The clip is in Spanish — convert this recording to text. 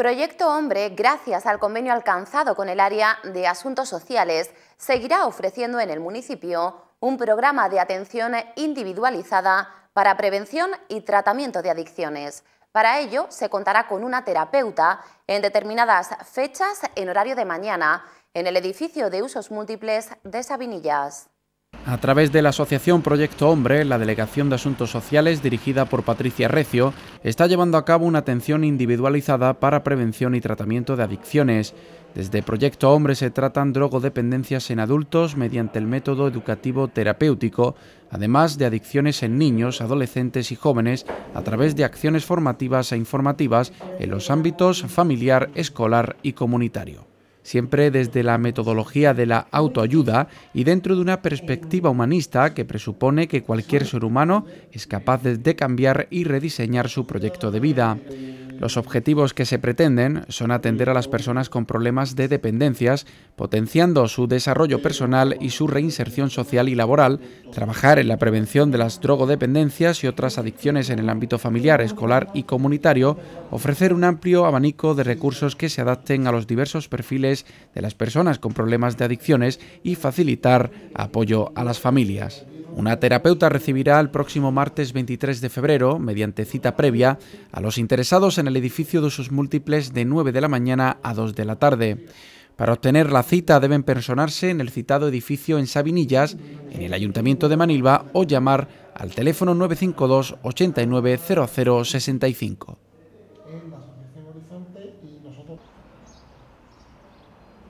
Proyecto Hombre, gracias al convenio alcanzado con el área de asuntos sociales, seguirá ofreciendo en el municipio un programa de atención individualizada para prevención y tratamiento de adicciones. Para ello, se contará con una terapeuta en determinadas fechas en horario de mañana en el edificio de usos múltiples de Sabinillas. A través de la Asociación Proyecto Hombre, la Delegación de Asuntos Sociales, dirigida por Patricia Recio, está llevando a cabo una atención individualizada para prevención y tratamiento de adicciones. Desde Proyecto Hombre se tratan drogodependencias en adultos mediante el método educativo terapéutico, además de adicciones en niños, adolescentes y jóvenes a través de acciones formativas e informativas en los ámbitos familiar, escolar y comunitario siempre desde la metodología de la autoayuda y dentro de una perspectiva humanista que presupone que cualquier ser humano es capaz de cambiar y rediseñar su proyecto de vida. Los objetivos que se pretenden son atender a las personas con problemas de dependencias, potenciando su desarrollo personal y su reinserción social y laboral, trabajar en la prevención de las drogodependencias y otras adicciones en el ámbito familiar, escolar y comunitario, ofrecer un amplio abanico de recursos que se adapten a los diversos perfiles de las personas con problemas de adicciones y facilitar apoyo a las familias. Una terapeuta recibirá el próximo martes 23 de febrero, mediante cita previa, a los interesados en el edificio de usos múltiples de 9 de la mañana a 2 de la tarde. Para obtener la cita deben personarse en el citado edificio en Sabinillas, en el Ayuntamiento de Manilva o llamar al teléfono 952 89 0065.